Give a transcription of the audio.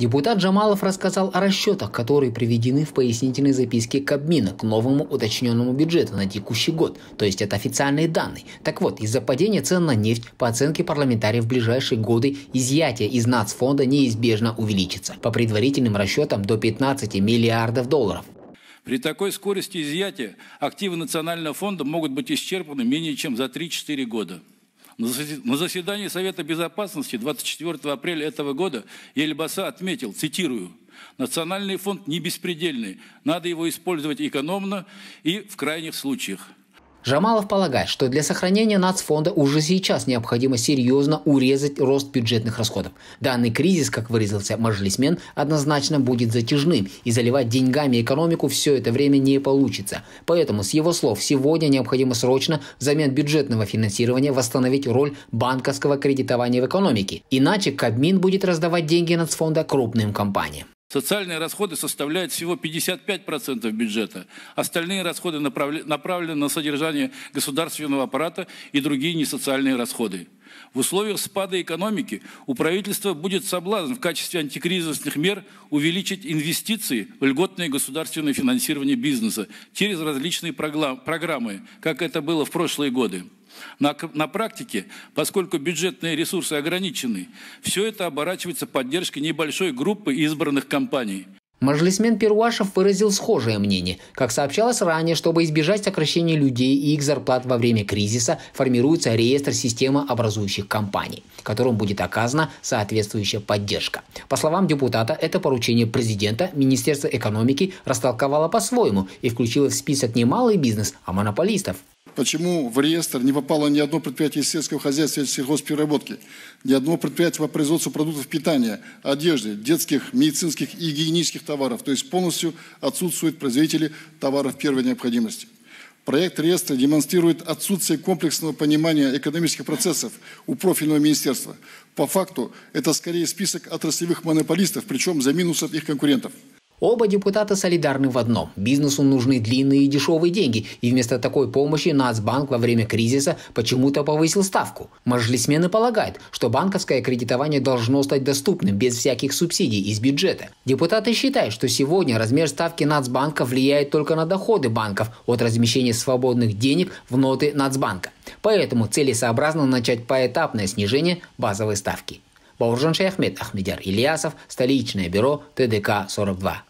Депутат Джамалов рассказал о расчетах, которые приведены в пояснительной записке Кабмина к новому уточненному бюджету на текущий год, то есть это официальные данные. Так вот, из-за падения цен на нефть, по оценке парламентариев, в ближайшие годы изъятие из нацфонда неизбежно увеличится. По предварительным расчетам до 15 миллиардов долларов. При такой скорости изъятия активы Национального фонда могут быть исчерпаны менее чем за 3-4 года. На заседании Совета Безопасности 24 апреля этого года Ельбаса отметил, цитирую, «Национальный фонд не беспредельный, надо его использовать экономно и в крайних случаях». Жамалов полагает, что для сохранения нацфонда уже сейчас необходимо серьезно урезать рост бюджетных расходов. Данный кризис, как выразился мажлисмен, однозначно будет затяжным, и заливать деньгами экономику все это время не получится. Поэтому, с его слов, сегодня необходимо срочно взамен бюджетного финансирования восстановить роль банковского кредитования в экономике. Иначе Кабмин будет раздавать деньги нацфонда крупным компаниям. Социальные расходы составляют всего 55% бюджета. Остальные расходы направлены на содержание государственного аппарата и другие несоциальные расходы. В условиях спада экономики у правительства будет соблазн в качестве антикризисных мер увеличить инвестиции в льготное государственное финансирование бизнеса через различные программы, как это было в прошлые годы. На, на практике, поскольку бюджетные ресурсы ограничены, все это оборачивается поддержкой небольшой группы избранных компаний. Мажлисмен Перуашев выразил схожее мнение. Как сообщалось ранее, чтобы избежать сокращения людей и их зарплат во время кризиса, формируется реестр системы образующих компаний, которым будет оказана соответствующая поддержка. По словам депутата, это поручение президента Министерства экономики растолковало по-своему и включило в список не малый бизнес, а монополистов. Почему в реестр не попало ни одно предприятие из сельского хозяйства и сельхозпереработки, ни одно предприятие по производству продуктов питания, одежды, детских, медицинских и гигиенических товаров, то есть полностью отсутствуют производители товаров первой необходимости. Проект реестра демонстрирует отсутствие комплексного понимания экономических процессов у профильного министерства. По факту это скорее список отраслевых монополистов, причем за минусов их конкурентов. Оба депутата солидарны в одном. Бизнесу нужны длинные и дешевые деньги, и вместо такой помощи Нацбанк во время кризиса почему-то повысил ставку. Мажлисмены полагают, что банковское кредитование должно стать доступным без всяких субсидий из бюджета. Депутаты считают, что сегодня размер ставки Нацбанка влияет только на доходы банков от размещения свободных денег в ноты Нацбанка. Поэтому целесообразно начать поэтапное снижение базовой ставки. Бауржан Шаяхмед Ахмедяр Ильясов, столичное бюро ТДК 42.